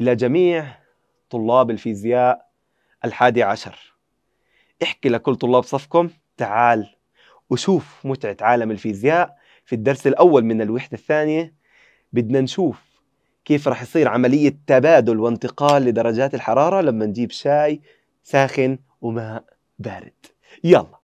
إلى جميع طلاب الفيزياء الحادي عشر احكي لكل طلاب صفكم تعال وشوف متعة عالم الفيزياء في الدرس الأول من الوحدة الثانية بدنا نشوف كيف رح يصير عملية تبادل وانتقال لدرجات الحرارة لما نجيب شاي ساخن وماء بارد يلا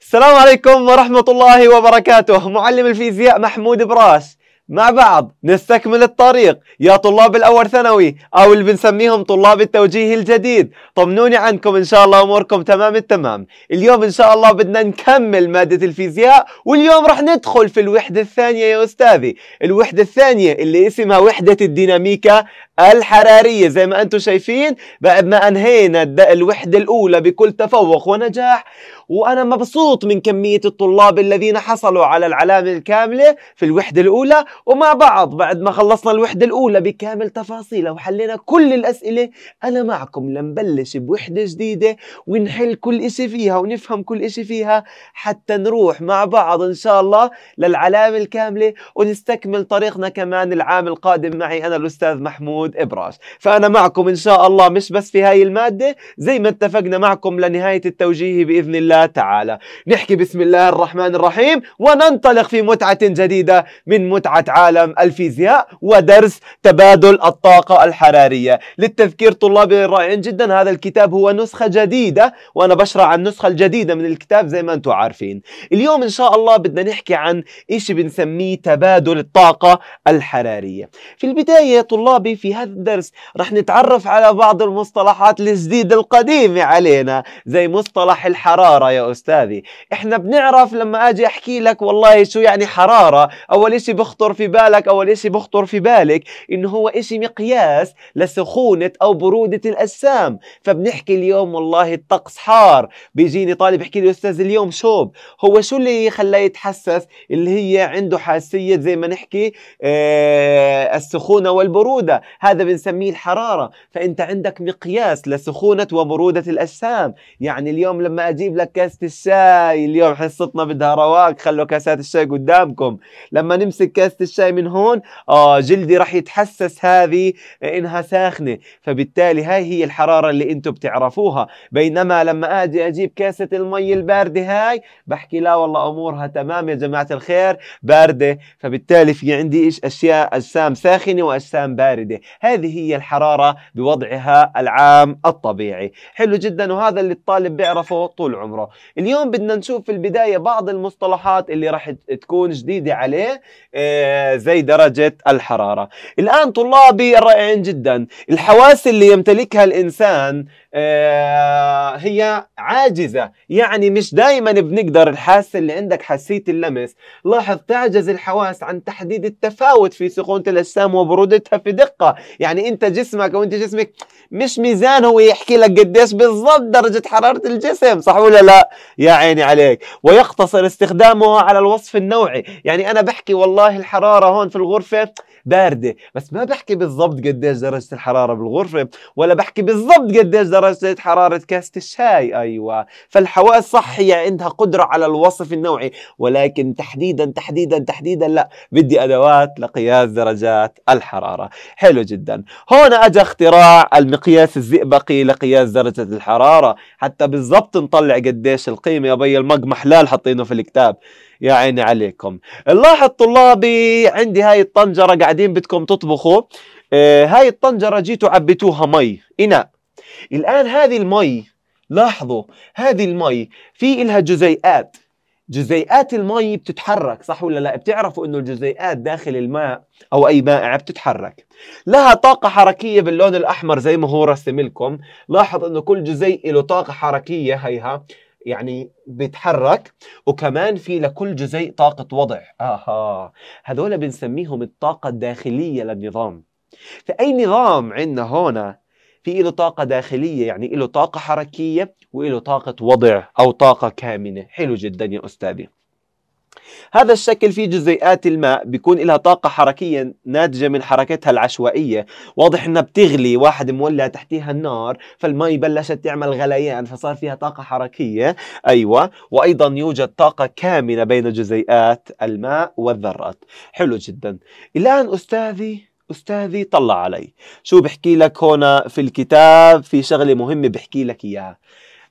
السلام عليكم ورحمة الله وبركاته معلم الفيزياء محمود براس مع بعض نستكمل الطريق يا طلاب الأول ثانوي أو اللي بنسميهم طلاب التوجيه الجديد طمنوني عنكم إن شاء الله أموركم تمام التمام اليوم إن شاء الله بدنا نكمل مادة الفيزياء واليوم رح ندخل في الوحدة الثانية يا أستاذي الوحدة الثانية اللي اسمها وحدة الديناميكا الحرارية زي ما أنتم شايفين بعد ما أنهينا الوحدة الأولى بكل تفوق ونجاح وانا مبسوط من كميه الطلاب الذين حصلوا على العلامه الكامله في الوحده الاولى ومع بعض بعد ما خلصنا الوحده الاولى بكامل تفاصيلها وحلينا كل الاسئله انا معكم لنبلش بوحده جديده ونحل كل شيء فيها ونفهم كل شيء فيها حتى نروح مع بعض ان شاء الله للعلامه الكامله ونستكمل طريقنا كمان العام القادم معي انا الاستاذ محمود ابراش فانا معكم ان شاء الله مش بس في هاي الماده زي ما اتفقنا معكم لنهايه التوجيه باذن الله الله تعالى نحكي بسم الله الرحمن الرحيم وننطلق في متعة جديدة من متعة عالم الفيزياء ودرس تبادل الطاقة الحرارية للتذكير طلابي الرائعين جدا هذا الكتاب هو نسخة جديدة وأنا بشرح عن النسخة الجديدة من الكتاب زي ما أنتم عارفين اليوم إن شاء الله بدنا نحكي عن إيش بنسميه تبادل الطاقة الحرارية في البداية طلابي في هذا الدرس رح نتعرف على بعض المصطلحات الجديدة القديمة علينا زي مصطلح الحرارة حرارة يا أستاذي إحنا بنعرف لما أجي أحكي لك والله شو يعني حرارة أول إشي بخطر في بالك أول إشي بخطر في بالك إنه هو إشي مقياس لسخونة أو برودة الأجسام فبنحكي اليوم والله الطقس حار بيجيني طالب يحكي لي أستاذ اليوم شوب هو شو اللي خلاه يتحسس اللي هي عنده حاسية زي ما نحكي آه السخونة والبرودة هذا بنسميه الحرارة فأنت عندك مقياس لسخونة وبرودة الأجسام يعني اليوم لما أجيب لك كاسة الشاي اليوم حصتنا بدها رواق خلوا كاسات الشاي قدامكم لما نمسك كاسة الشاي من هون آه جلدي راح يتحسس هذه إنها ساخنة فبالتالي هاي هي الحرارة اللي أنتم بتعرفوها بينما لما أجي أجيب كاسة المي الباردة هاي بحكي لا والله أمورها تمام يا جماعة الخير باردة فبالتالي في عندي إيش أشياء أجسام ساخنة وأجسام باردة هذه هي الحرارة بوضعها العام الطبيعي حلو جدا وهذا اللي الطالب بيعرفه طول عمره الخبرة اليوم بدنا نشوف في البداية بعض المصطلحات اللي راح تكون جديدة عليه آه، زي درجة الحرارة الآن طلابي الرائعين جدا الحواس اللي يمتلكها الإنسان آه، هي عاجزة يعني مش دايما بنقدر الحاسة اللي عندك حسية اللمس لاحظ تعجز الحواس عن تحديد التفاوت في سخونة الأجسام وبرودتها في دقة يعني أنت جسمك وأنت جسمك مش ميزان هو يحكي لك قديش بالضبط درجة حرارة الجسم صح ولا لا يا عيني عليك ويقتصر استخدامها على الوصف النوعي يعني أنا بحكي والله الحرارة هون في الغرفة بارده بس ما بحكي بالضبط قديش درجه الحراره بالغرفه ولا بحكي بالضبط قديش درجه حراره كاسه الشاي ايوه فالحواس صح هي عندها قدره على الوصف النوعي ولكن تحديدا تحديدا تحديدا لا بدي ادوات لقياس درجات الحراره حلو جدا هون اجى اختراع المقياس الزئبقي لقياس درجه الحراره حتى بالضبط نطلع قديش القيمه يا بي المقمح حلال حاطينه في الكتاب يا عيني عليكم نلاحظ طلابي عندي هاي الطنجرة قاعدين بدكم تطبخوا آه هاي الطنجرة جيتوا عبيتوها مي إناء الآن هذه المي لاحظوا هذه المي في إلها جزيئات جزيئات المي بتتحرك صح ولا لا بتعرفوا انه الجزيئات داخل الماء او اي مائع بتتحرك لها طاقه حركيه باللون الاحمر زي ما هو رسم لكم لاحظ انه كل جزيء له طاقه حركيه هيها يعني بيتحرك وكمان في لكل جزيء طاقة وضع آها هذول بنسميهم الطاقة الداخلية للنظام فأي نظام عندنا هون في له طاقة داخلية يعني له طاقة حركية وله طاقة وضع أو طاقة كامنة حلو جدا يا أستاذي هذا الشكل في جزيئات الماء بيكون لها طاقة حركية ناتجة من حركتها العشوائية واضح انها بتغلي واحد مولع تحتيها النار فالمي بلشت تعمل غليان فصار فيها طاقة حركية أيوة وأيضا يوجد طاقة كامنة بين جزيئات الماء والذرات حلو جدا الآن أستاذي أستاذي طلع علي شو بحكي لك هنا في الكتاب في شغلة مهمة بحكي لك إياها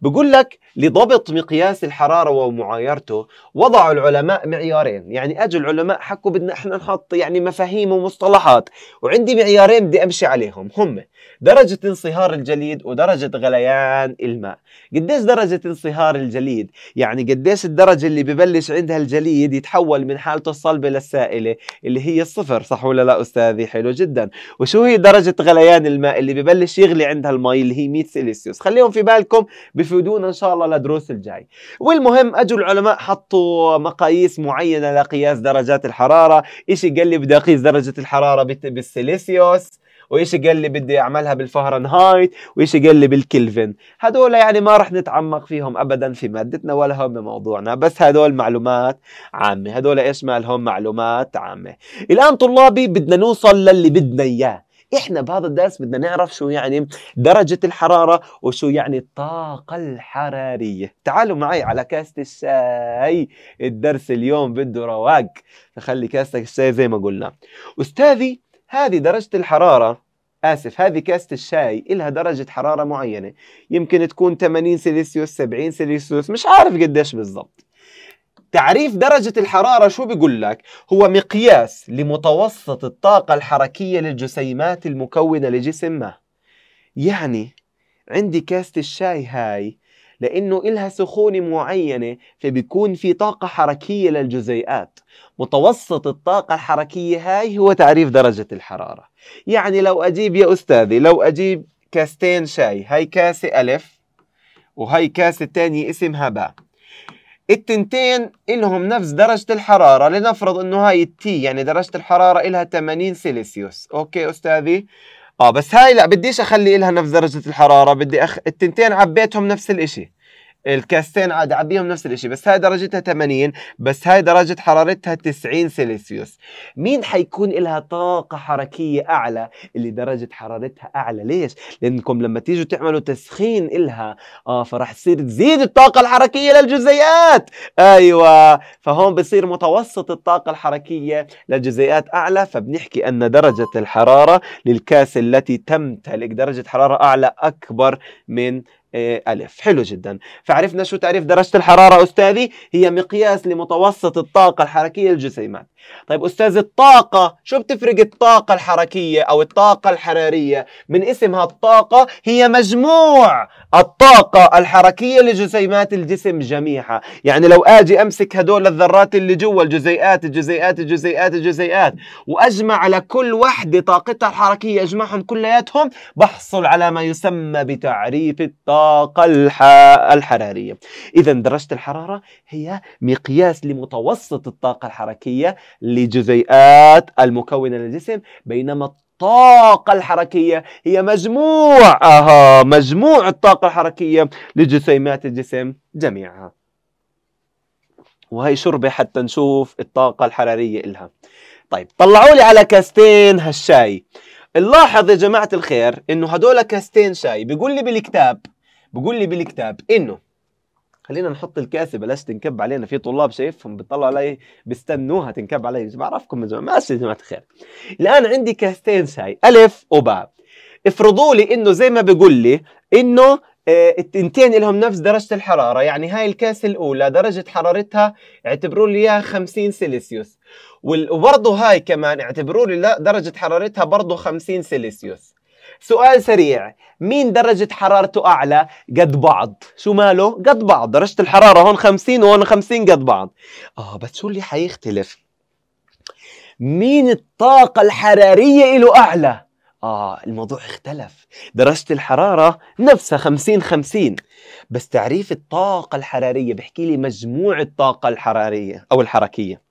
بقول لك لضبط مقياس الحرارة ومعايرته وضعوا العلماء معيارين يعني أجوا العلماء حكوا بدنا إحنا نحط يعني مفاهيم ومصطلحات وعندي معيارين بدي أمشي عليهم هم درجة انصهار الجليد ودرجة غليان الماء قديش درجة انصهار الجليد يعني قديش الدرجة اللي ببلش عندها الجليد يتحول من حالته الصلبة للسائلة اللي هي الصفر صح ولا لا أستاذي حلو جدا وشو هي درجة غليان الماء اللي ببلش يغلي عندها المي اللي هي 100 سيليسيوس خليهم في بالكم بفيدونا إن شاء الله الله لدروس الجاي والمهم اجوا العلماء حطوا مقاييس معينه لقياس درجات الحراره ايش قال لي بدي اقيس درجه الحراره بالسيليسيوس وايش قال لي بدي اعملها بالفهرنهايت وايش قال لي بالكلفن هذول يعني ما رح نتعمق فيهم ابدا في مادتنا ولا هم بموضوعنا بس هذول معلومات عامه هذول ايش مالهم معلومات عامه الان طلابي بدنا نوصل للي بدنا اياه احنا بهذا الدرس بدنا نعرف شو يعني درجة الحرارة وشو يعني الطاقة الحرارية تعالوا معي على كاسة الشاي الدرس اليوم بده رواق فخلي كاسة الشاي زي ما قلنا أستاذي هذه درجة الحرارة آسف هذه كاسة الشاي إلها درجة حرارة معينة يمكن تكون 80 سلسيوس 70 سلسيوس مش عارف قديش بالضبط تعريف درجة الحرارة شو بيقول لك؟ هو مقياس لمتوسط الطاقة الحركية للجسيمات المكونة لجسم ما يعني عندي كاسة الشاي هاي لأنه إلها سخونة معينة فبيكون في طاقة حركية للجزيئات متوسط الطاقة الحركية هاي هو تعريف درجة الحرارة يعني لو أجيب يا أستاذي لو أجيب كاستين شاي هاي كاسة ألف وهي كاسة تانية اسمها باء التنتين إلهم نفس درجة الحرارة لنفرض إنه هاي التي يعني درجة الحرارة إلها 80 سيليسيوس أوكي أستاذي آه بس هاي لا بديش أخلي إلها نفس درجة الحرارة بدي أخ... التنتين عبيتهم نفس الإشي الكاستين عاد عبيهم نفس الشيء بس هاي درجتها 80 بس هاي درجة حرارتها 90 سلسيوس مين حيكون لها طاقة حركية أعلى اللي درجة حرارتها أعلى ليش؟ لأنكم لما تيجوا تعملوا تسخين إلها آه فرح تصير تزيد الطاقة الحركية للجزيئات أيوة فهون بصير متوسط الطاقة الحركية للجزيئات أعلى فبنحكي أن درجة الحرارة للكاس التي تمتلك درجة حرارة أعلى أكبر من آه، ألف حلو جدا فعرفنا شو تعريف درجة الحرارة أستاذي هي مقياس لمتوسط الطاقة الحركية للجسيمات طيب أستاذ الطاقة شو بتفرق الطاقة الحركية أو الطاقة الحرارية من اسمها الطاقة هي مجموع الطاقة الحركية لجسيمات الجسم جميعها يعني لو أجي أمسك هدول الذرات اللي جوا الجزيئات الجزيئات الجزيئات الجزيئات وأجمع على كل وحدة طاقتها الحركية أجمعهم كلياتهم بحصل على ما يسمى بتعريف الطاقة الح... الحرارية إذا درجة الحرارة هي مقياس لمتوسط الطاقة الحركية لجزيئات المكونة للجسم بينما الطاقة الحركية هي مجموع آها مجموع الطاقة الحركية لجسيمات الجسم جميعها وهي شربة حتى نشوف الطاقة الحرارية إلها طيب طلعوا لي على كاستين هالشاي نلاحظ يا جماعة الخير إنه هدول كاستين شاي بيقول لي بالكتاب بيقول لي بالكتاب إنه خلينا نحط الكاسه بلاش تنكب علينا في طلاب شايفهم بيطلعوا علي بيستنوها تنكب علي بعرفكم من زمان ماشي يا جماعه الخير الان عندي كاستين شاي الف وباء افرضوا لي انه زي ما بقول لي انه آه، التنتين لهم نفس درجة الحرارة يعني هاي الكاسة الأولى درجة حرارتها اعتبروا لي إياها 50 سلسيوس وبرضه هاي كمان اعتبروا لي درجة حرارتها برضه 50 سلسيوس سؤال سريع مين درجة حرارته أعلى قد بعض شو ماله قد بعض درجة الحرارة هون 50 وهون 50 قد بعض آه بس شو اللي حيختلف مين الطاقة الحرارية له أعلى آه الموضوع اختلف درجة الحرارة نفسها 50 50 بس تعريف الطاقة الحرارية بحكي لي مجموع الطاقة الحرارية أو الحركية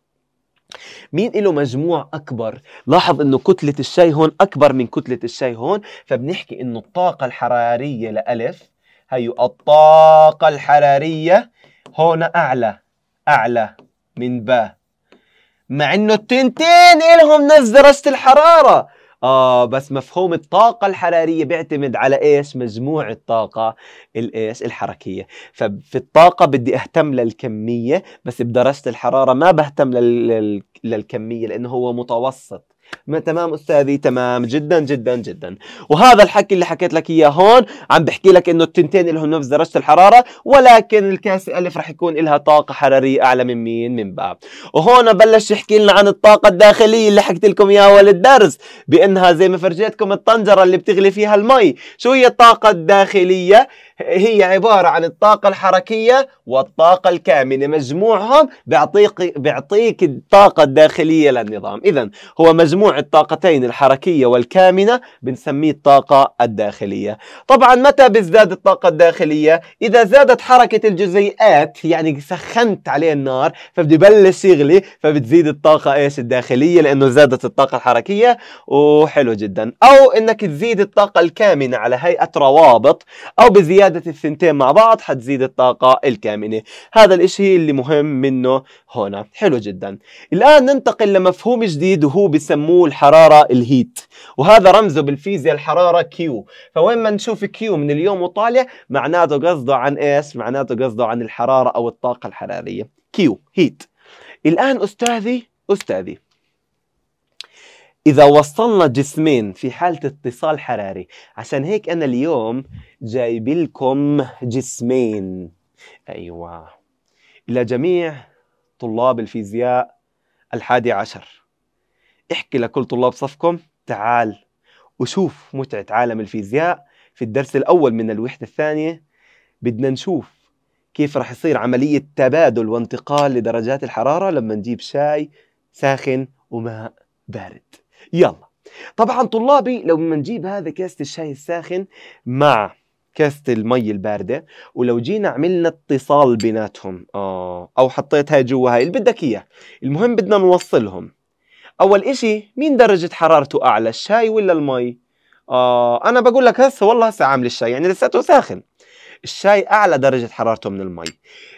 مين له مجموع أكبر لاحظ أنه كتلة الشاي هون أكبر من كتلة الشاي هون فبنحكي أنه الطاقة الحرارية لألف هي الطاقة الحرارية هون أعلى أعلى من باء مع أنه التنتين إلهم نفس درجة الحرارة اه بس مفهوم الطاقه الحراريه بيعتمد على ايش مجموع الطاقه الايش الحركيه ففي الطاقه بدي اهتم للكميه بس بدرجه الحراره ما بهتم لل... للكميه لانه هو متوسط ما تمام استاذي تمام جدا جدا جدا وهذا الحكي اللي حكيت لك اياه هون عم بحكي لك انه التنتين لهم نفس درجه الحراره ولكن الكاسه الف رح يكون لها طاقه حراريه اعلى من مين من باء وهون بلش يحكي لنا عن الطاقه الداخليه اللي حكيت لكم اياها اول الدرس بانها زي ما فرجيتكم الطنجره اللي بتغلي فيها المي شو هي الطاقه الداخليه هي عبارة عن الطاقة الحركية والطاقة الكامنة مجموعهم بيعطيك بيعطيك الطاقة الداخلية للنظام إذا هو مجموع الطاقتين الحركية والكامنة بنسميه الطاقة الداخلية طبعا متى بتزداد الطاقة الداخلية إذا زادت حركة الجزيئات يعني سخنت عليه النار فبدي بلش يغلي فبتزيد الطاقة إيش الداخلية لأنه زادت الطاقة الحركية وحلو جدا أو إنك تزيد الطاقة الكامنة على هيئة روابط أو بزيادة زيادة الثنتين مع بعض حتزيد الطاقة الكامنة هذا الاشي اللي مهم منه هنا حلو جدا الآن ننتقل لمفهوم جديد وهو بسموه الحرارة الهيت وهذا رمزه بالفيزياء الحرارة كيو فوين ما نشوف كيو من اليوم وطالع معناته قصده عن ايش معناته قصده عن الحرارة أو الطاقة الحرارية كيو هيت الآن أستاذي أستاذي إذا وصلنا جسمين في حالة اتصال حراري عشان هيك أنا اليوم جايب لكم جسمين أيوة إلى جميع طلاب الفيزياء الحادي عشر احكي لكل طلاب صفكم تعال وشوف متعة عالم الفيزياء في الدرس الأول من الوحدة الثانية بدنا نشوف كيف رح يصير عملية تبادل وانتقال لدرجات الحرارة لما نجيب شاي ساخن وماء بارد يلا طبعا طلابي لو ما نجيب هذا كاسة الشاي الساخن مع كاسة المي الباردة ولو جينا عملنا اتصال بيناتهم آه أو حطيت هاي جوا هاي اللي بدك إياه المهم بدنا نوصلهم أول إشي مين درجة حرارته أعلى الشاي ولا المي؟ آه أنا بقول لك هسه والله هسه عامل الشاي يعني لساته ساخن الشاي أعلى درجة حرارته من المي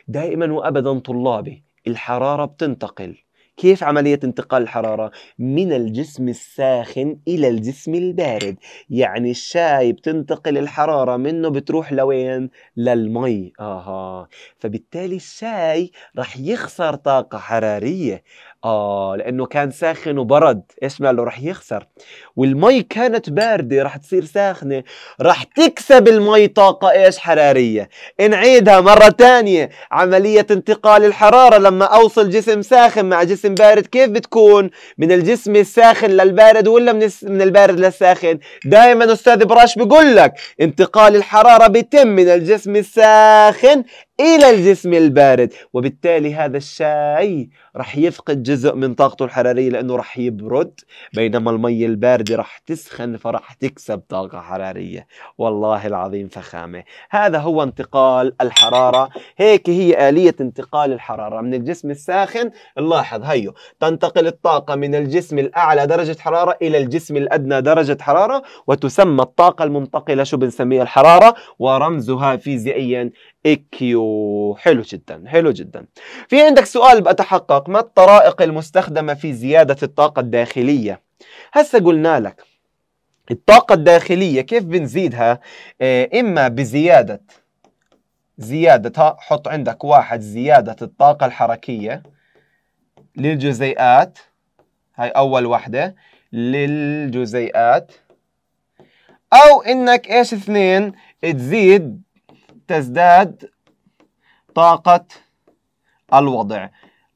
دائما وأبدا طلابي الحرارة بتنتقل كيف عملية انتقال الحرارة من الجسم الساخن إلى الجسم البارد يعني الشاي بتنتقل الحرارة منه بتروح لوين للمي آها فبالتالي الشاي رح يخسر طاقة حرارية اه لانه كان ساخن وبرد ايش ماله رح يخسر والمي كانت بارده رح تصير ساخنه رح تكسب المي طاقه ايش حراريه نعيدها مره ثانيه عمليه انتقال الحراره لما اوصل جسم ساخن مع جسم بارد كيف بتكون من الجسم الساخن للبارد ولا من من البارد للساخن دائما استاذ براش بقول لك انتقال الحراره بيتم من الجسم الساخن إلى الجسم البارد وبالتالي هذا الشاي رح يفقد جزء من طاقته الحرارية لأنه رح يبرد بينما المية الباردة رح تسخن فرح تكسب طاقة حرارية والله العظيم فخامة هذا هو انتقال الحرارة هيك هي آلية انتقال الحرارة من الجسم الساخن لاحظ هيو تنتقل الطاقة من الجسم الأعلى درجة حرارة إلى الجسم الأدنى درجة حرارة وتسمى الطاقة المنتقلة شو بنسميها الحرارة ورمزها فيزيائيا ايكيو حلو جدا حلو جدا في عندك سؤال بتحقق ما الطرائق المستخدمة في زيادة الطاقة الداخلية هسا قلنا لك الطاقة الداخلية كيف بنزيدها آه، إما بزيادة زيادة حط عندك واحد زيادة الطاقة الحركية للجزيئات هاي أول وحدة للجزيئات أو إنك إيش اثنين تزيد تزداد طاقة الوضع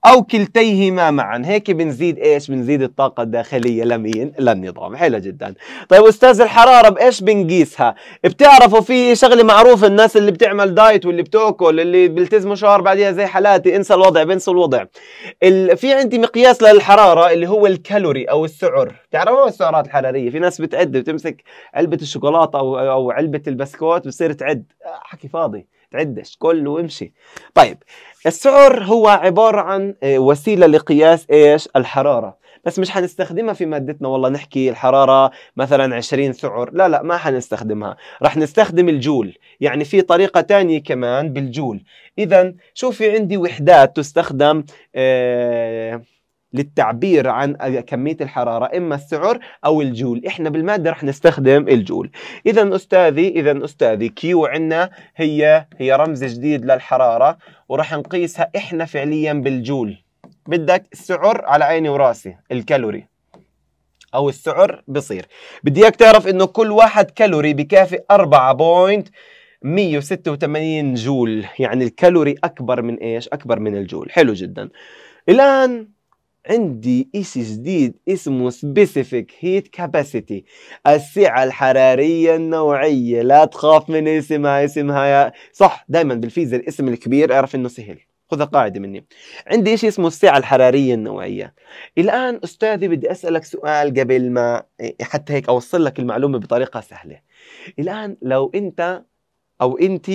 أو كلتيهما معا هيك بنزيد إيش بنزيد الطاقة الداخلية لمين للنظام حلو جدا طيب أستاذ الحرارة بإيش بنقيسها بتعرفوا في شغلة معروفة الناس اللي بتعمل دايت واللي بتاكل اللي بيلتزموا شهر بعديها زي حالاتي انسى الوضع بنسى الوضع ال... في عندي مقياس للحرارة اللي هو الكالوري أو السعر تعرفوا السعرات الحرارية في ناس بتعد بتمسك علبة الشوكولاتة أو أو علبة البسكوت بتصير تعد آه، حكي فاضي تعدش كله وامشي طيب السعر هو عبارة عن آه، وسيلة لقياس ايش الحرارة بس مش حنستخدمها في مادتنا والله نحكي الحرارة مثلا 20 سعر لا لا ما حنستخدمها رح نستخدم الجول يعني في طريقة تانية كمان بالجول إذا شو في عندي وحدات تستخدم آه للتعبير عن كمية الحرارة إما السعر أو الجول إحنا بالمادة رح نستخدم الجول إذا أستاذي إذا أستاذي كيو عنا هي هي رمز جديد للحرارة ورح نقيسها إحنا فعليا بالجول بدك السعر على عيني وراسي الكالوري أو السعر بصير بدي إياك تعرف إنه كل واحد كالوري بكافي أربعة بوينت 186 جول يعني الكالوري أكبر من إيش؟ أكبر من الجول حلو جدا الآن عندي إشي جديد اسمه سبيسيفيك هيت كاباسيتي السعة الحرارية النوعية لا تخاف من اسمها اسمها يا... صح دائما بالفيزياء الاسم الكبير اعرف انه سهل خذها قاعدة مني عندي إشي اسمه السعة الحرارية النوعية الآن أستاذي بدي أسألك سؤال قبل ما إيه، حتى هيك أوصل لك المعلومة بطريقة سهلة الآن لو أنت أو أنت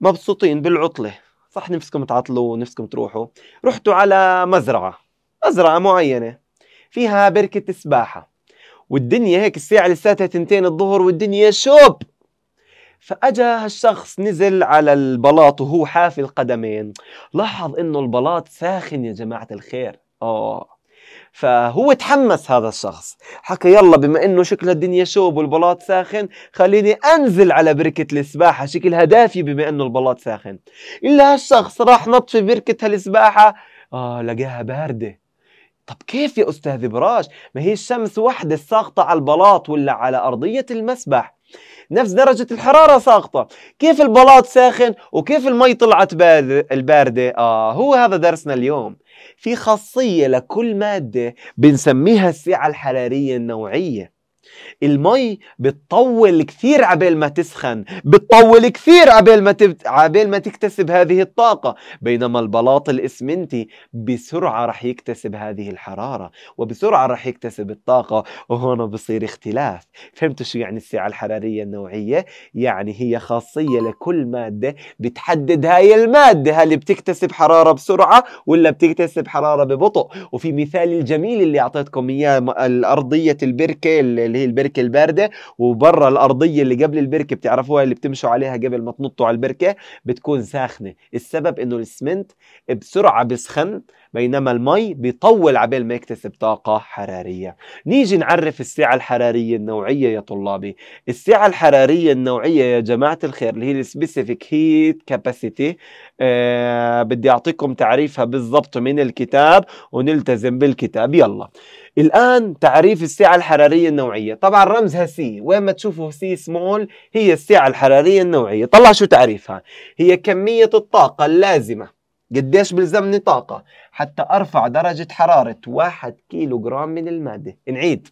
مبسوطين بالعطلة صح نفسكم تعطلوا ونفسكم تروحوا رحتوا على مزرعة مزرعة معينة فيها بركة سباحة والدنيا هيك الساعة لساتها تنتين الظهر والدنيا شوب فأجا هالشخص نزل على البلاط وهو حافي القدمين لاحظ إنه البلاط ساخن يا جماعة الخير آه فهو تحمس هذا الشخص حكى يلا بما انه شكلها الدنيا شوب والبلاط ساخن خليني انزل على بركة السباحة شكلها دافي بما انه البلاط ساخن الا هالشخص راح نط في بركة هالسباحة اه لقاها باردة طب كيف يا أستاذ براش ما هي الشمس وحدة ساقطة على البلاط ولا على أرضية المسبح نفس درجة الحرارة ساقطة كيف البلاط ساخن وكيف المي طلعت الباردة آه هو هذا درسنا اليوم في خاصية لكل مادة بنسميها السعة الحرارية النوعية المي بتطول كثير عبال ما تسخن بتطول كثير عبال ما تبت... عبال ما تكتسب هذه الطاقة بينما البلاط الإسمنتي بسرعة رح يكتسب هذه الحرارة وبسرعة رح يكتسب الطاقة وهنا بصير اختلاف فهمتوا شو يعني السعة الحرارية النوعية؟ يعني هي خاصية لكل مادة بتحدد هاي المادة هل بتكتسب حرارة بسرعة ولا بتكتسب حرارة ببطء وفي مثال الجميل اللي أعطيتكم إياه الأرضية البركة اللي اللي هي البركه البارده وبرا الارضيه اللي قبل البركه بتعرفوها اللي بتمشوا عليها قبل ما تنطوا على البركه بتكون ساخنه السبب انه الاسمنت بسرعه بسخن بينما المي بيطول عبال ما يكتسب طاقة حرارية نيجي نعرف السعة الحرارية النوعية يا طلابي السعة الحرارية النوعية يا جماعة الخير اللي هي السبيسيفيك هيت كاباسيتي بدي أعطيكم تعريفها بالضبط من الكتاب ونلتزم بالكتاب يلا الآن تعريف السعة الحرارية النوعية طبعا رمزها سي وين ما تشوفوا سي سمول هي السعة الحرارية النوعية طلع شو تعريفها هي كمية الطاقة اللازمة قديش بلزمني طاقة حتى أرفع درجة حرارة واحد كيلو جرام من المادة نعيد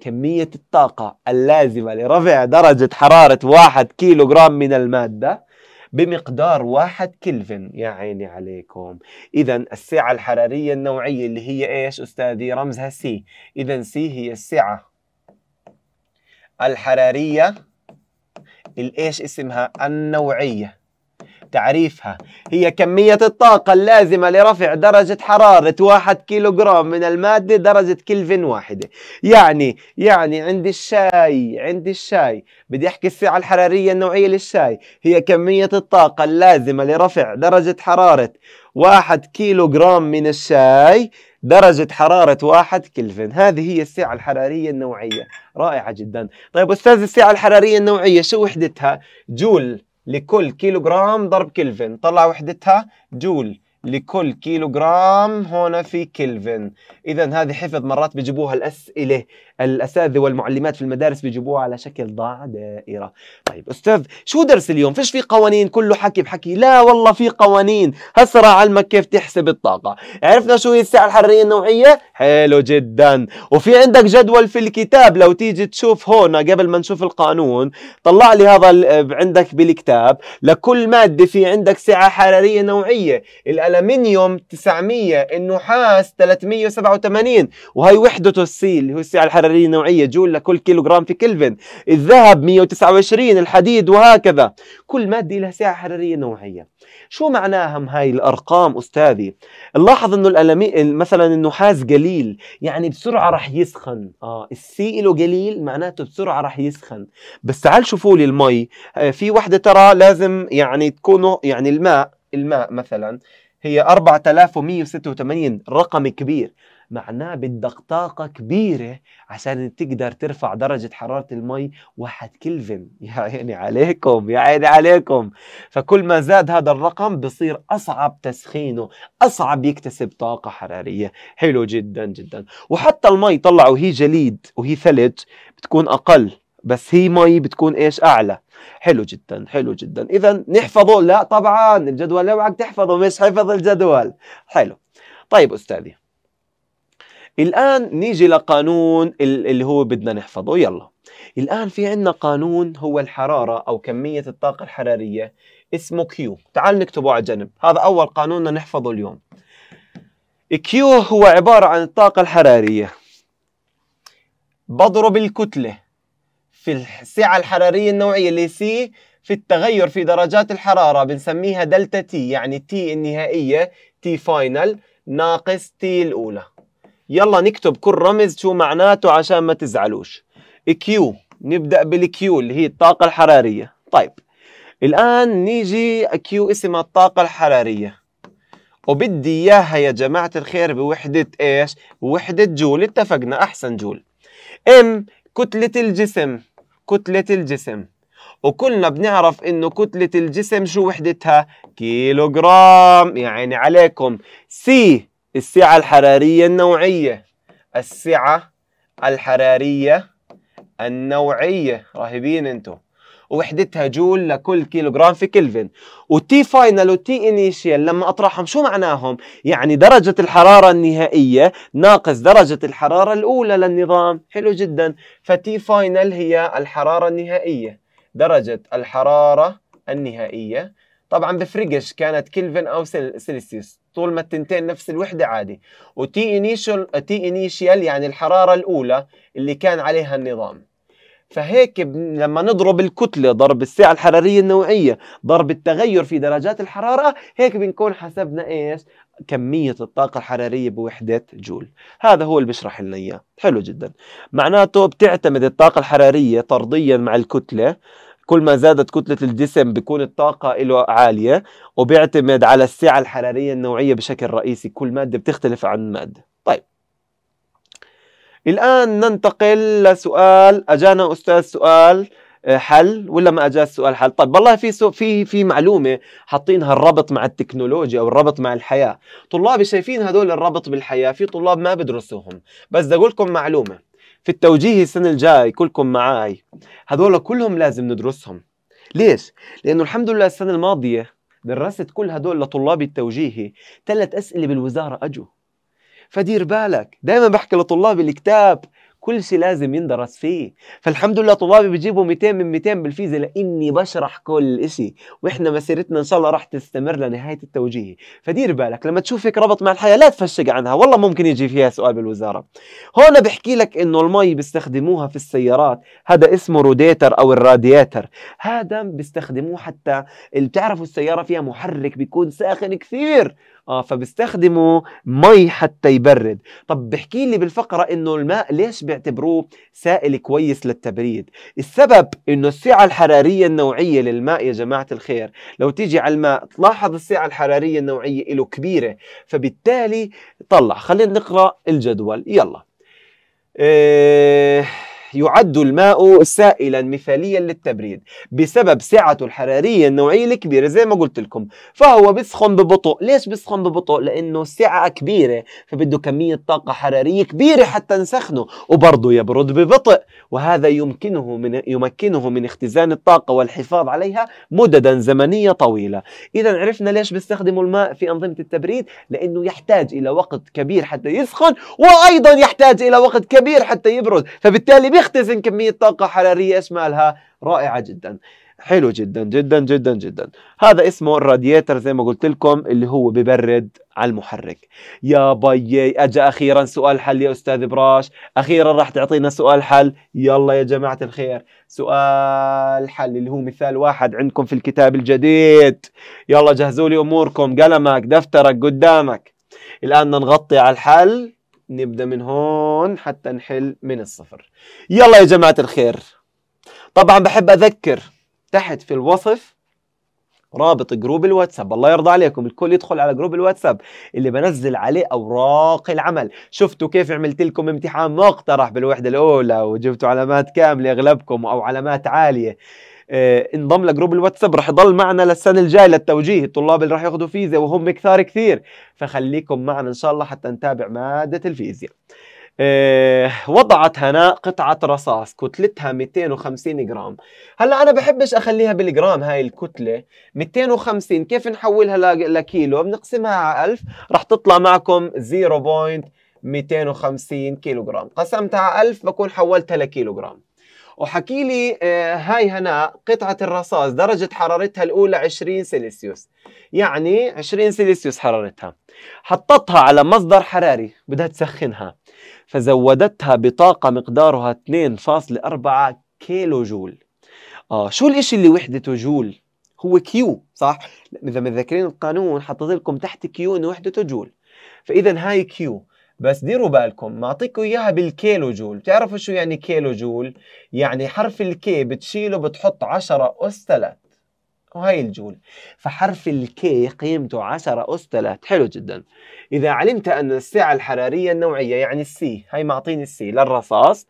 كمية الطاقة اللازمة لرفع درجة حرارة واحد كيلو جرام من المادة بمقدار واحد كلفن يا عيني عليكم إذا السعة الحرارية النوعية اللي هي إيش أستاذي رمزها سي إذا سي هي السعة الحرارية الإيش اسمها النوعية تعريفها هي كمية الطاقة اللازمة لرفع درجة حرارة واحد كيلوغرام من المادة درجة كلفن واحدة يعني يعني عندي الشاي عندي الشاي بدي أحكي السعة الحرارية النوعية للشاي هي كمية الطاقة اللازمة لرفع درجة حرارة واحد كيلوغرام من الشاي درجة حرارة واحد كلفن هذه هي السعة الحرارية النوعية رائعة جدا طيب أستاذ السعة الحرارية النوعية شو وحدتها؟ جول لكل كيلوغرام ضرب كلفن طلع وحدتها جول لكل كيلوغرام هنا في كلفن اذا هذه حفظ مرات بيجيبوها الاسئله الاساتذه والمعلمات في المدارس بيجيبوها على شكل ضاع دائره طيب استاذ شو درس اليوم فيش في قوانين كله حكي بحكي لا والله في قوانين راح اعلمك كيف تحسب الطاقه عرفنا شو هي الساعه الحراريه النوعيه حلو جدا وفي عندك جدول في الكتاب لو تيجي تشوف هون قبل ما نشوف القانون طلع لي هذا عندك بالكتاب لكل ماده في عندك سعه حراريه نوعيه الالمنيوم 900 النحاس 387 وهي وحدته السي اللي هو السعه الحراريه حرارية نوعية جول لكل كيلو جرام في كلفن الذهب 129 الحديد وهكذا كل مادة لها سعة حرارية نوعية شو معناهم هاي الأرقام أستاذي نلاحظ أنه الألمي... مثلا النحاس قليل يعني بسرعة رح يسخن آه السي له قليل معناته بسرعة رح يسخن بس تعال شوفوا لي المي آه في وحدة ترى لازم يعني تكونوا يعني الماء الماء مثلا هي 4186 رقم كبير معناه بدك طاقة كبيرة عشان تقدر ترفع درجة حرارة المي واحد كلفن يا عيني عليكم يا عيني عليكم فكل ما زاد هذا الرقم بصير أصعب تسخينه أصعب يكتسب طاقة حرارية حلو جدا جدا وحتى المي طلعوا هي جليد وهي ثلج بتكون أقل بس هي مي بتكون ايش اعلى حلو جدا حلو جدا اذا نحفظه لا طبعا الجدول اوعك تحفظه مش حفظ الجدول حلو طيب استاذي الآن نيجي لقانون اللي هو بدنا نحفظه يلا الآن في عندنا قانون هو الحرارة أو كمية الطاقة الحرارية اسمه كيو تعال نكتبه على جنب هذا أول قانون بدنا نحفظه اليوم كيو هو عبارة عن الطاقة الحرارية بضرب الكتلة في السعة الحرارية النوعية اللي سي في التغير في درجات الحرارة بنسميها دلتا تي يعني تي النهائية تي فاينل ناقص تي الأولى يلا نكتب كل رمز شو معناته عشان ما تزعلوش كيو نبدأ بالكيو اللي هي الطاقة الحرارية طيب الآن نيجي كيو اسمها الطاقة الحرارية وبدي إياها يا جماعة الخير بوحدة إيش؟ وحدة جول اتفقنا أحسن جول إم كتلة الجسم كتلة الجسم وكلنا بنعرف انه كتلة الجسم شو وحدتها؟ كيلو جرام يعني عليكم سي السعة الحرارية النوعية السعة الحرارية النوعية راهبين انتو ووحدتها جول لكل كيلوغرام في كلفن والتي فاينل والتي انيشيال لما اطرحهم شو معناهم يعني درجة الحرارة النهائية ناقص درجة الحرارة الاولى للنظام حلو جدا فتي فاينل هي الحرارة النهائية درجة الحرارة النهائية طبعا بفرقش كانت كلفن او سيلسيوس طول ما التنتين نفس الوحده عادي وتي انيشال تي انيشال يعني الحراره الاولى اللي كان عليها النظام فهيك لما نضرب الكتلة ضرب السعة الحرارية النوعية ضرب التغير في درجات الحرارة هيك بنكون حسبنا إيش كمية الطاقة الحرارية بوحدة جول هذا هو اللي بيشرح لنا إياه حلو جدا معناته بتعتمد الطاقة الحرارية طرديا مع الكتلة كل ما زادت كتلة الجسم بكون الطاقة له عالية وبيعتمد على السعة الحرارية النوعية بشكل رئيسي كل مادة بتختلف عن مادة طيب الآن ننتقل لسؤال أجانا أستاذ سؤال آه، حل ولا ما اجى سؤال حل طيب والله في سو في في معلومه حاطينها الربط مع التكنولوجيا او الربط مع الحياه طلابي شايفين هدول الربط بالحياه في طلاب ما بدرسوهم بس بدي اقول لكم معلومه في التوجيه السنة الجاي كلكم معاي هدول كلهم لازم ندرسهم ليش؟ لأنه الحمد لله السنة الماضية درست كل هدول لطلاب التوجيهي ثلاث أسئلة بالوزارة أجوا فدير بالك دائما بحكي لطلاب الكتاب كل شيء لازم يندرس فيه فالحمد لله طلابي بيجيبوا 200 من 200 بالفيزياء لاني بشرح كل شيء واحنا مسيرتنا ان شاء الله راح تستمر لنهايه التوجيهي فدير بالك لما تشوف هيك ربط مع الحياه لا تفشق عنها والله ممكن يجي فيها سؤال بالوزاره هون بحكي لك انه المي بيستخدموها في السيارات هذا اسمه روديتر او الرادياتر هذا بيستخدموه حتى اللي بتعرفوا السياره فيها محرك بيكون ساخن كثير اه فبيستخدموا مي حتى يبرد طب بحكي لي بالفقره انه الماء ليش بيعتبروه سائل كويس للتبريد السبب انه السعه الحراريه النوعيه للماء يا جماعه الخير لو تيجي على الماء تلاحظ السعه الحراريه النوعيه له كبيره فبالتالي طلع خلينا نقرا الجدول يلا إيه يعد الماء سائلا مثاليا للتبريد بسبب سعته الحرارية النوعية الكبيرة زي ما قلت لكم فهو بيسخن ببطء ليش بيسخن ببطء لأنه سعة كبيرة فبده كمية طاقة حرارية كبيرة حتى نسخنه وبرضه يبرد ببطء وهذا يمكنه من يمكنه من اختزان الطاقة والحفاظ عليها مددا زمنية طويلة إذا عرفنا ليش بيستخدموا الماء في أنظمة التبريد لأنه يحتاج إلى وقت كبير حتى يسخن وأيضا يحتاج إلى وقت كبير حتى يبرد فبالتالي بيختزن كمية طاقة حرارية اسمها لها رائعة جدا حلو جدا جدا جدا جدا هذا اسمه الرادياتر زي ما قلت لكم اللي هو ببرد على المحرك يا بيي اجى اخيرا سؤال حل يا استاذ براش اخيرا راح تعطينا سؤال حل يلا يا جماعه الخير سؤال حل اللي هو مثال واحد عندكم في الكتاب الجديد يلا جهزوا لي اموركم قلمك دفترك قدامك الان نغطي على الحل نبدأ من هون حتى نحل من الصفر يلا يا جماعة الخير طبعا بحب أذكر تحت في الوصف رابط جروب الواتساب الله يرضى عليكم الكل يدخل على جروب الواتساب اللي بنزل عليه اوراق العمل شفتوا كيف عملت لكم امتحان مقترح بالوحده الاولى وجبتوا علامات كامله اغلبكم او علامات عاليه آه، انضم لجروب الواتساب رح يضل معنا للسنه الجايه للتوجيه الطلاب اللي رح ياخذوا فيزياء وهم كثار كثير فخليكم معنا ان شاء الله حتى نتابع ماده الفيزياء آه، وضعت هناء قطعة رصاص كتلتها 250 جرام هلا أنا بحبش أخليها بالجرام هاي الكتلة 250 كيف نحولها لكيلو بنقسمها على 1000 رح تطلع معكم 0.250 كيلو جرام قسمتها على 1000 بكون حولتها لكيلو جرام وحكي لي آه، هاي هنا قطعة الرصاص درجة حرارتها الأولى 20 سلسيوس يعني 20 سلسيوس حرارتها حطتها على مصدر حراري بدها تسخنها فزودتها بطاقة مقدارها 2.4 كيلو جول آه شو الإشي اللي وحدته جول؟ هو كيو صح؟ إذا متذكرين القانون حطيت لكم تحت كيو إنه وحدته جول فإذا هاي كيو بس ديروا بالكم اعطيكم اياها بالكيلو جول بتعرفوا شو يعني كيلو جول يعني حرف الكي بتشيله بتحط 10 اس 3 وهي الجول فحرف الكي قيمته 10 أس 3 حلو جدا إذا علمت أن السعة الحرارية النوعية يعني السي هي معطيني السي للرصاص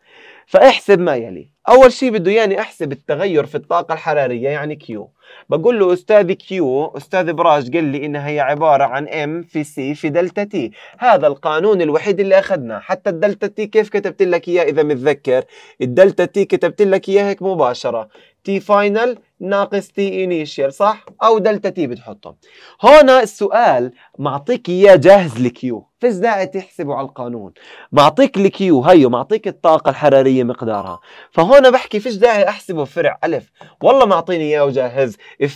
فاحسب ما يلي أول شيء بده ياني أحسب التغير في الطاقة الحرارية يعني كيو بقول له أستاذي كيو أستاذ براج قال لي إنها هي عبارة عن ام في سي في دلتا تي هذا القانون الوحيد اللي أخذناه حتى الدلتا تي كيف كتبت لك إياه إذا متذكر الدلتا تي كتبت لك إياه هيك مباشرة تي فاينل ناقص تي انيشال صح او دلتا تي بتحطهم هنا السؤال معطيك اياه جاهز الكيو فيش داعي تحسبه على القانون معطيك الكيو هيو معطيك الطاقة الحرارية مقدارها فهون بحكي فيش داعي احسبه بفرع الف والله معطيني اياه وجاهز 2.4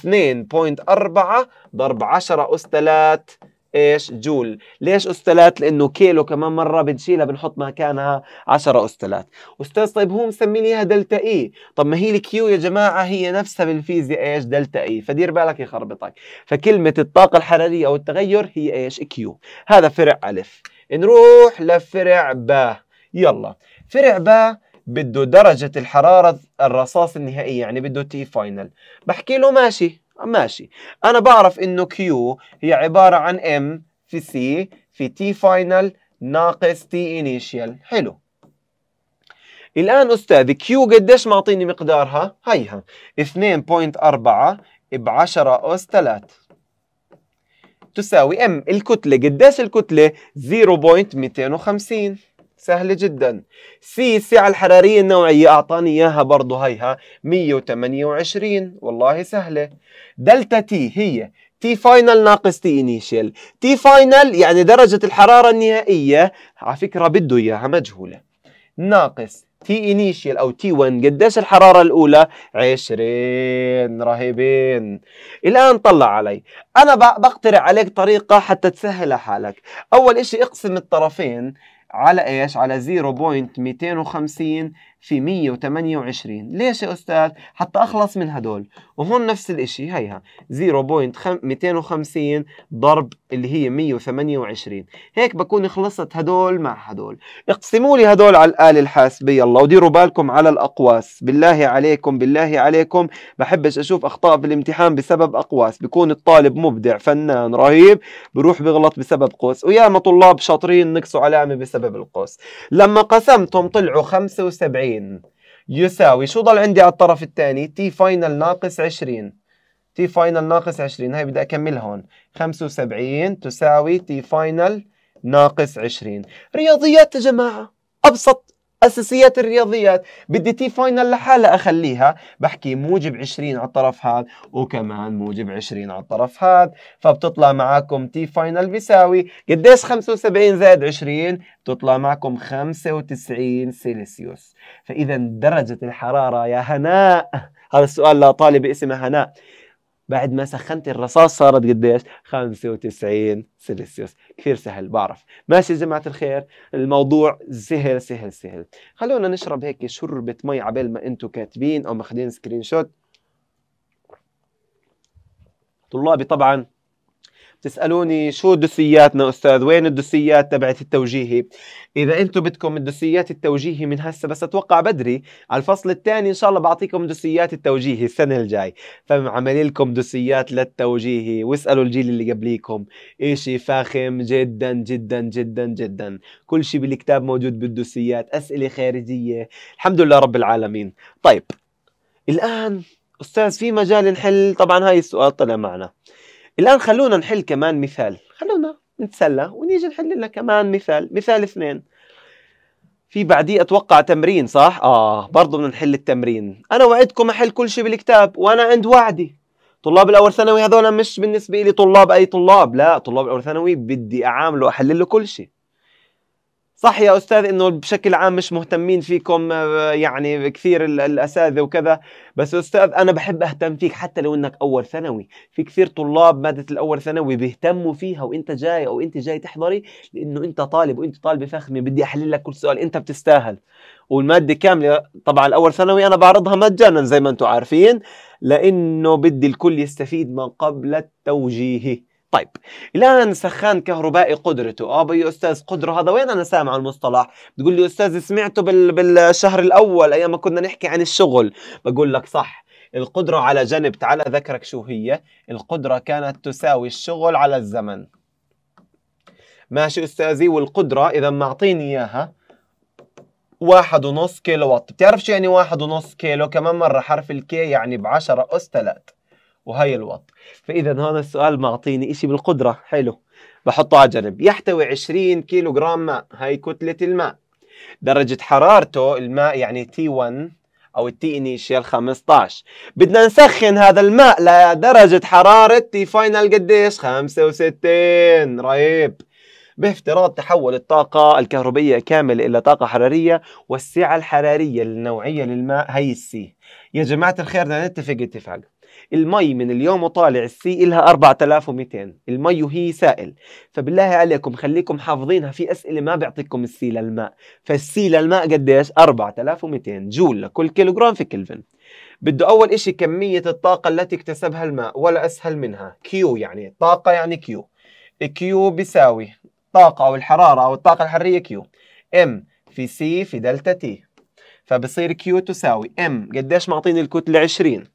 ضرب 10 اس 3 ايش جول ليش استلات لانه كيلو كمان مره بنشيلها بنحط مكانها 10 استلات استاذ طيب هو مسمي ليها اياها دلتا اي طب ما هي الكيو يا جماعه هي نفسها بالفيزياء ايش دلتا اي فدير بالك يخربطك فكلمه الطاقه الحراريه او التغير هي ايش كيو هذا فرع الف نروح لفرع ب يلا فرع ب بده درجة الحرارة الرصاص النهائية يعني بده تي فاينل بحكي له ماشي ماشي انا بعرف انه Q هي عباره عن M في C في T final ناقص T initial حلو الان استاذي Q قديش معطيني مقدارها هيها 2.4 ب 10 أس 3 تساوي M الكتلة قديش الكتلة 0.250 سهلة جدا سي السعة الحرارية النوعية أعطاني إياها برضو هيها 128 والله سهلة دلتا تي هي تي فاينل ناقص تي انيشيال تي فاينل يعني درجة الحرارة النهائية على فكرة بده إياها مجهولة ناقص تي انيشيال او تي 1 قديش الحراره الاولى 20 رهيبين الان طلع علي انا بقترح عليك طريقه حتى تسهل حالك اول اشي اقسم الطرفين على ايش؟ على 0.250 في 128 ليش يا أستاذ؟ حتى أخلص من هدول وهون نفس الإشي هيها 0.250 ضرب اللي هي 128 هيك بكون خلصت هدول مع هدول اقسموا لي هدول على الآلة الحاسبية الله وديروا بالكم على الأقواس بالله عليكم بالله عليكم بحبش أشوف أخطاء بالامتحان بسبب أقواس بكون الطالب مبدع فنان رهيب بروح بغلط بسبب قوس وياما طلاب شاطرين نقصوا علامة بسبب القوس لما قسمتهم طلعوا 75 20 يساوي شو ضل عندي على الطرف الثاني تي فاينل ناقص 20 تي فاينل ناقص 20 هاي بدي اكمل هون 75 تساوي تي فاينل ناقص 20 رياضيات يا جماعه ابسط اساسيات الرياضيات بدي تي فاينل لحالها اخليها بحكي موجب 20 على الطرف هذا وكمان موجب 20 على الطرف هذا فبتطلع معكم تي فاينل بيساوي قديش 75 زائد 20 بتطلع معكم 95 سيلسيوس فاذا درجه الحراره يا هناء هذا السؤال لطالبه اسمها هناء بعد ما سخنت الرصاص صارت قديش 95 سلسيوس كثير سهل بعرف ماشي جماعة الخير الموضوع سهل سهل سهل خلونا نشرب هيك شربة مي عبال ما انتم كاتبين او ماخذين سكرين شوت طلابي طبعا تسالوني شو دوسياتنا استاذ وين الدوسيات تبعت التوجيهي اذا انتم بدكم الدوسيات التوجيهي من هسه بس اتوقع بدري على الفصل الثاني ان شاء الله بعطيكم دوسيات التوجيهي السنه الجاي فمعمل لكم دوسيات للتوجيهي واسالوا الجيل اللي قبليكم اشي فاخم جدا جدا جدا جدا كل شيء بالكتاب موجود بالدوسيات اسئله خارجيه الحمد لله رب العالمين طيب الان استاذ في مجال نحل طبعا هاي السؤال طلع معنا الآن خلونا نحل كمان مثال خلونا نتسلى ونيجي نحل لنا كمان مثال مثال اثنين في بعديه اتوقع تمرين صح؟ اه برضه بدنا نحل التمرين، انا وعدكم احل كل شيء بالكتاب وانا عند وعدي. طلاب الاول ثانوي هذول مش بالنسبه لي طلاب اي طلاب، لا طلاب الاول ثانوي بدي اعامله احلل له كل شيء. صح يا استاذ انه بشكل عام مش مهتمين فيكم آه، يعني كثير الاساتذه وكذا بس استاذ انا بحب اهتم فيك حتى لو انك اول ثانوي في كثير طلاب ماده الاول ثانوي بيهتموا فيها وانت جاي او انت جاي تحضري لانه انت طالب وانت طالبه فخمه بدي احلل لك كل سؤال انت بتستاهل والماده كامله طبعا الاول ثانوي انا بعرضها مجانا زي ما انتم عارفين لانه بدي الكل يستفيد من قبل التوجيهي طيب الان سخان كهربائي قدرته اه يا استاذ قدره هذا وين انا سامع المصطلح بتقول لي استاذ سمعته بال... بالشهر الاول ايام ما كنا نحكي عن الشغل بقول لك صح القدرة على جنب تعال أذكرك شو هي القدرة كانت تساوي الشغل على الزمن ماشي أستاذي والقدرة إذا معطيني إياها واحد ونص كيلو وات بتعرف شو يعني واحد ونص كيلو كمان مرة حرف الكي يعني بعشرة أس ثلاث وهي الوط فاذا هذا السؤال معطيني إشي بالقدره حلو بحطه على جنب يحتوي 20 كيلو جرام ماء هاي كتله الماء درجه حرارته الماء يعني تي 1 او التي انيشال 15 بدنا نسخن هذا الماء لدرجه حراره تي فاينل قديش 65 رهيب بافتراض تحول الطاقة الكهربية كاملة إلى طاقة حرارية والسعة الحرارية النوعية للماء هي السي يا جماعة الخير بدنا نتفق اتفاق المي من اليوم وطالع السي إلها 4200 المي وهي سائل فبالله عليكم خليكم حافظينها في أسئلة ما بيعطيكم السي للماء فالسي للماء قديش 4200 جول لكل كيلوغرام في كلفن بده أول إشي كمية الطاقة التي اكتسبها الماء ولا أسهل منها كيو يعني طاقة يعني كيو كيو بيساوي الطاقة أو الحرارة أو الطاقة الحرارية كيو ام في سي في دلتا تي فبصير كيو تساوي ام قديش معطيني الكتلة 20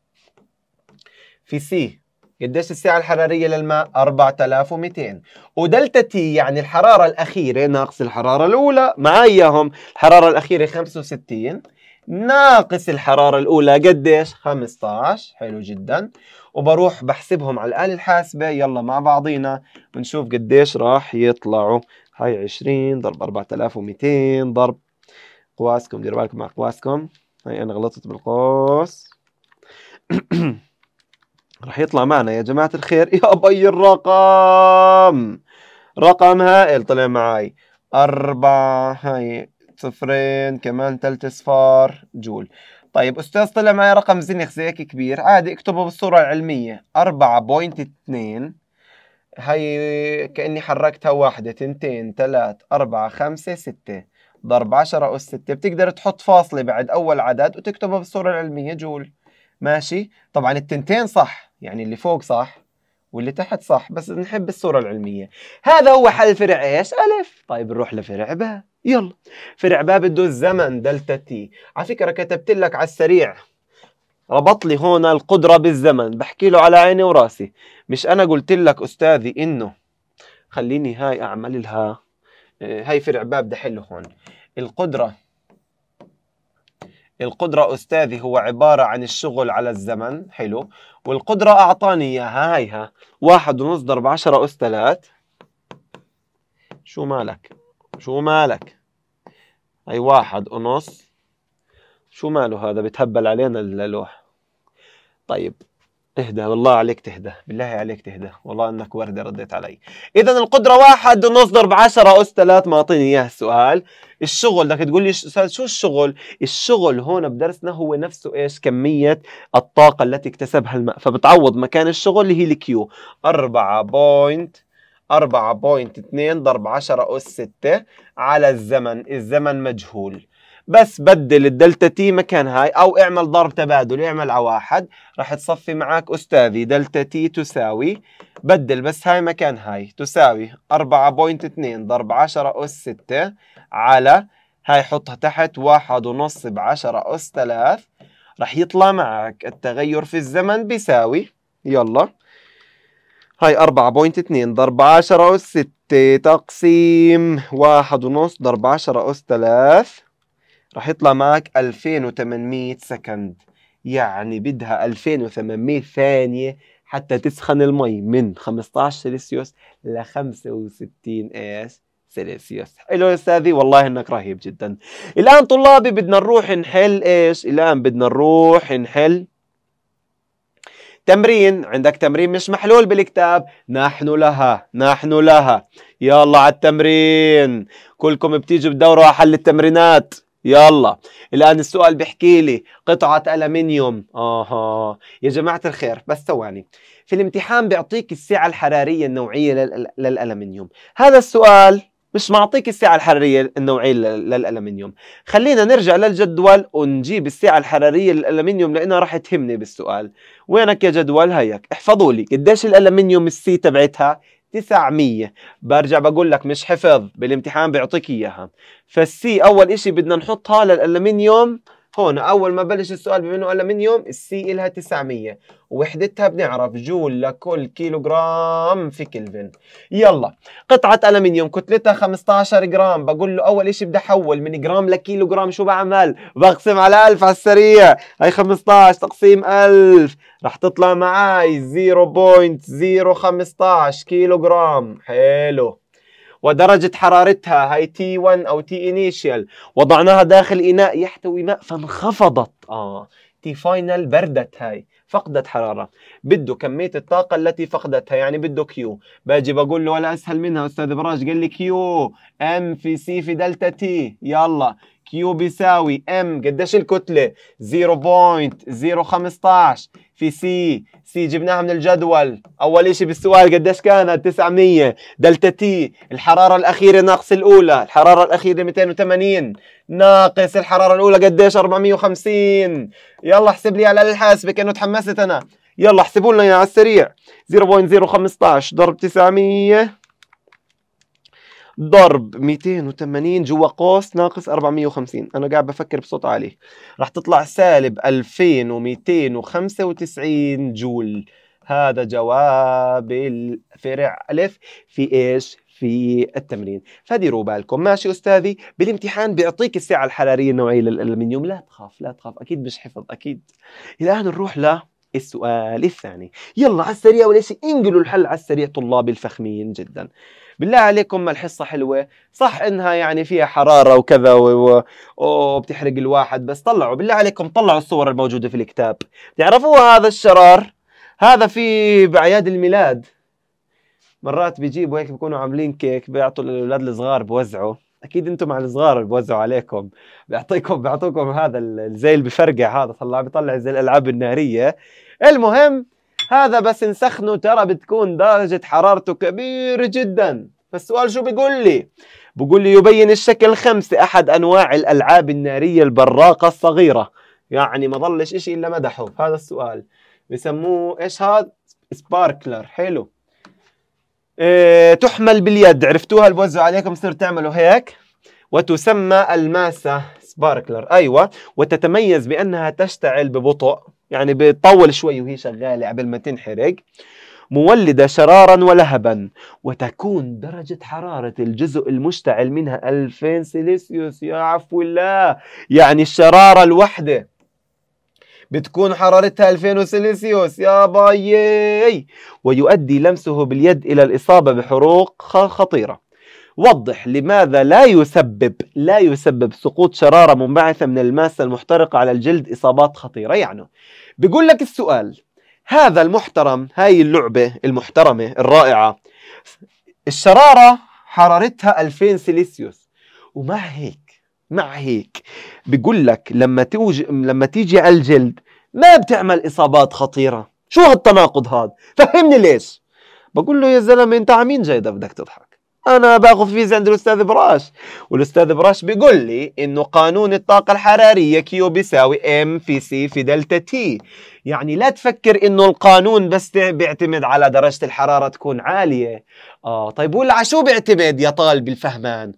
في سي قديش السعة الحرارية للماء؟ 4200 ودلتا تي يعني الحرارة الأخيرة ناقص الحرارة الأولى معي إياهم الحرارة الأخيرة 65 ناقص الحرارة الأولى قديش؟ 15 حلو جدا وبروح بحسبهم على الآلة الحاسبة يلا مع بعضينا بنشوف قديش راح يطلعوا هاي 20 ضرب 4200 ضرب قواسكم ديروا بالكم مع قواسكم هاي أنا غلطت بالقوس راح يطلع معنا يا جماعة الخير يا بي الرقم رقم هائل طلع معي أربعة هاي صفرين كمان ثلاث أصفار جول طيب أستاذ طلع معي رقم زنخ زي هيك كبير عادي اكتبه بالصورة العلمية أربعة بوينت اتنين هاي كأني حركتها واحدة تنتين ثلاث أربعة خمسة ستة ضرب عشرة أس ستة بتقدر تحط فاصلة بعد أول عدد وتكتبه بالصورة العلمية جول ماشي طبعا التنتين صح يعني اللي فوق صح واللي تحت صح بس نحب الصورة العلمية هذا هو حل فرع ايش؟ ألف طيب نروح لفرع باء يلا فرع باء بده الزمن دلتا تي على فكرة كتبت لك على السريع ربط لي هون القدرة بالزمن بحكي له على عيني وراسي مش أنا قلت لك أستاذي إنه خليني هاي أعمل لها آه، هاي فرع باء بدي أحله هون القدرة القدرة أستاذي هو عبارة عن الشغل على الزمن حلو والقدرة أعطاني إياها هيها واحد ونص ضرب عشرة أس ثلاث شو مالك شو مالك أي واحد ونص شو ماله هذا بتهبل علينا اللوح طيب تهدى والله عليك تهدى بالله عليك تهدى والله انك وردة رديت علي اذا القدرة واحد ونص ضرب 10 اس 3 معطيني اياه السؤال الشغل بدك تقول لي استاذ شو الشغل الشغل هون بدرسنا هو نفسه ايش كمية الطاقة التي اكتسبها الماء فبتعوض مكان الشغل اللي هي الكيو 4 بوينت 4.2 ضرب 10 أس 6 على الزمن الزمن مجهول بس بدل الدلتا تي مكان هاي او اعمل ضرب تبادل اعمل على واحد راح تصفي معك استاذي دلتا تي تساوي بدل بس هاي مكان هاي تساوي 4.2 ضرب 10 اس 6 على هاي حطها تحت واحد ونص بعشرة أس ثلاث راح يطلع معك التغير في الزمن بيساوي يلا هاي أربعة بوينت اتنين ضرب عشرة أس ستة تقسيم واحد ونص ضرب عشرة أس ثلاث راح يطلع معك 2800 سكند يعني بدها 2800 ثانية حتى تسخن المي من 15 سلسيوس ل 65 اس سلسيوس حلو يا استاذي والله انك رهيب جدا الان طلابي بدنا نروح نحل ايش الان بدنا نروح نحل تمرين عندك تمرين مش محلول بالكتاب نحن لها نحن لها يلا على التمرين كلكم بتيجوا بدوروا على حل التمرينات يلا الآن السؤال بيحكي لي قطعة ألمنيوم آها يا جماعة الخير بس ثواني في الامتحان بيعطيك السعة الحرارية النوعية للألمنيوم هذا السؤال مش معطيك السعة الحرارية النوعية للألمنيوم خلينا نرجع للجدول ونجيب السعة الحرارية للألمنيوم لأنها راح تهمني بالسؤال وينك يا جدول هيك احفظوا لي قديش الألمنيوم السي تبعتها 900 برجع بقول لك مش حفظ بالامتحان بيعطيك اياها فالسي اول اشي بدنا نحطها للالمنيوم هون اول ما بلش السؤال بما انه قال من يوم السي الها 900 ووحدتها بنعرف جول لكل كيلو جرام في كلفن يلا قطعه الومنيوم كتلتها 15 جرام بقول له اول شيء بدي احول من جرام لكيلو جرام شو بعمل بقسم على 1000 على السريع هي 15 تقسيم 1000 رح تطلع معي 0.015 كيلو جرام حلو ودرجة حرارتها هي تي 1 أو تي initial وضعناها داخل إناء يحتوي ماء فانخفضت آه تي فاينل بردت هاي فقدت حراره بده كميه الطاقه التي فقدتها يعني بده كيو باجي بقول له ولا اسهل منها استاذ براج قال لي كيو ام في سي في دلتا تي يلا كيو بيساوي ام قديش الكتله 0.015 في سي سي جبناها من الجدول اول شيء بالسؤال قديش كانت 900 دلتا تي الحراره الاخيره ناقص الاولى الحراره الاخيره 280 ناقص الحراره الاولى قديش 450 يلا احسب لي على الحاسبه كانه تحمل تمست انا يلا احسبوا لنا على السريع 0.015 ضرب 900 ضرب 280 جوا قوس ناقص 450 انا قاعد بفكر بصوت عالي راح تطلع سالب 2295 جول هذا جواب الفرع الف في ايش في التمرين فديروا بالكم ماشي أستاذي بالامتحان بيعطيك السعة الحرارية النوعية للألمنيوم لا تخاف لا تخاف أكيد مش حفظ أكيد الآن نروح ل السؤال الثاني يلا على السريع ولا شيء انقلوا الحل على السريع طلابي الفخمين جدا بالله عليكم ما الحصة حلوة صح انها يعني فيها حرارة وكذا وبتحرق الواحد بس طلعوا بالله عليكم طلعوا الصور الموجودة في الكتاب تعرفوا هذا الشرار هذا في بأعياد الميلاد مرات بيجيبوا هيك بيكونوا عاملين كيك بيعطوا للاولاد الصغار بوزعوا اكيد انتم مع الصغار اللي بوزعوا عليكم بيعطيكم بيعطوكم هذا زي اللي بفرقع هذا طلع بيطلع زي الالعاب الناريه المهم هذا بس نسخنه ترى بتكون درجه حرارته كبيره جدا فالسؤال شو بيقول لي بقول لي يبين الشكل خمسة أحد أنواع الألعاب النارية البراقة الصغيرة يعني ما ضلش إشي إلا مدحه هذا السؤال بسموه إيش هذا سباركلر حلو إيه تحمل باليد عرفتوها البوزو عليكم تصير تعملوا هيك وتسمى الماسة سباركلر أيوة وتتميز بأنها تشتعل ببطء يعني بتطول شوي وهي شغالة قبل ما تنحرق مولدة شرارا ولهبا وتكون درجة حرارة الجزء المشتعل منها 2000 سيليسيوس يا عفو الله يعني الشرارة الوحدة بتكون حرارتها 2000 سلسيوس يا بايي ويؤدي لمسه باليد إلى الإصابة بحروق خطيرة وضح لماذا لا يسبب لا يسبب سقوط شرارة منبعثة من الماسة المحترقة على الجلد إصابات خطيرة يعني بيقول لك السؤال هذا المحترم هاي اللعبة المحترمة الرائعة الشرارة حرارتها 2000 سلسيوس ومع هيك مع هيك بقول لك لما توج... لما تيجي على الجلد ما بتعمل اصابات خطيره شو هالتناقض هذا فهمني ليش بقول له يا زلمه انت عمين جاي جاي بدك تضحك انا باخذ فيزا عند الاستاذ براش والاستاذ براش بيقول لي انه قانون الطاقه الحراريه كيو بيساوي ام في سي في دلتا تي يعني لا تفكر انه القانون بس بيعتمد على درجه الحراره تكون عاليه اه طيب ولا على شو بيعتمد يا طالب الفهمان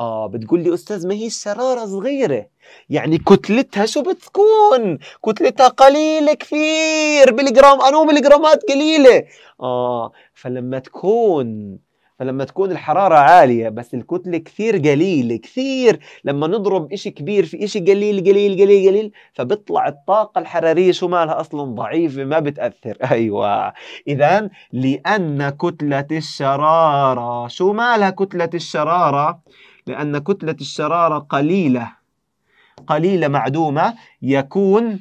اه بتقول لي استاذ ما هي شراره صغيره يعني كتلتها شو بتكون كتلتها قليله كثير بالجرام انو بالجرامات قليله اه فلما تكون فلما تكون الحرارة عالية بس الكتلة كثير قليلة كثير لما نضرب إشي كبير في إشي قليل قليل قليل قليل فبطلع الطاقة الحرارية شو مالها أصلا ضعيفة ما بتأثر أيوة إذا لأن كتلة الشرارة شو مالها كتلة الشرارة لأن كتلة الشرارة قليلة قليلة معدومة يكون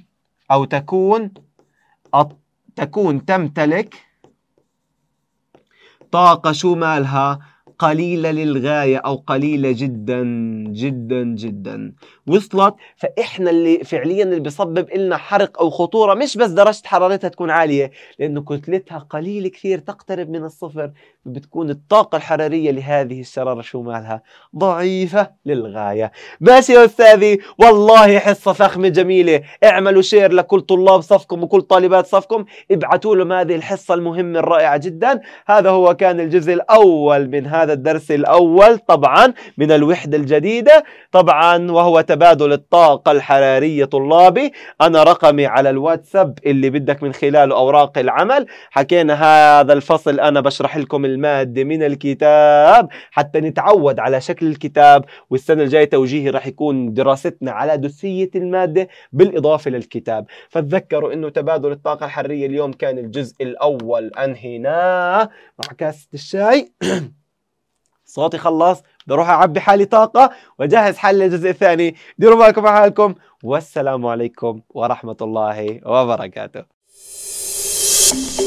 أو تكون تكون تمتلك طاقة شو مالها قليلة للغاية أو قليلة جدا جدا جدا وصلت فإحنا اللي فعليا اللي بيسبب لنا حرق أو خطورة مش بس درجة حرارتها تكون عالية لأنه كتلتها قليلة كثير تقترب من الصفر بتكون الطاقة الحرارية لهذه الشرارة شو مالها ضعيفة للغاية ماشي يا أستاذي والله حصة فخمة جميلة اعملوا شير لكل طلاب صفكم وكل طالبات صفكم ابعتوا لهم هذه الحصة المهمة الرائعة جدا هذا هو كان الجزء الأول من هذا هذا الدرس الأول طبعا من الوحدة الجديدة طبعا وهو تبادل الطاقة الحرارية طلابي أنا رقمي على الواتساب اللي بدك من خلاله أوراق العمل حكينا هذا الفصل أنا بشرح لكم المادة من الكتاب حتى نتعود على شكل الكتاب والسنة الجاية توجيهي راح يكون دراستنا على دسية المادة بالإضافة للكتاب فتذكروا أنه تبادل الطاقة الحرارية اليوم كان الجزء الأول أنهيناه مع كاسة الشاي صوتي خلص بروح اعبي حالي طاقه واجهز حالي للجزء الثاني ديروا بالكم على حالكم والسلام عليكم ورحمه الله وبركاته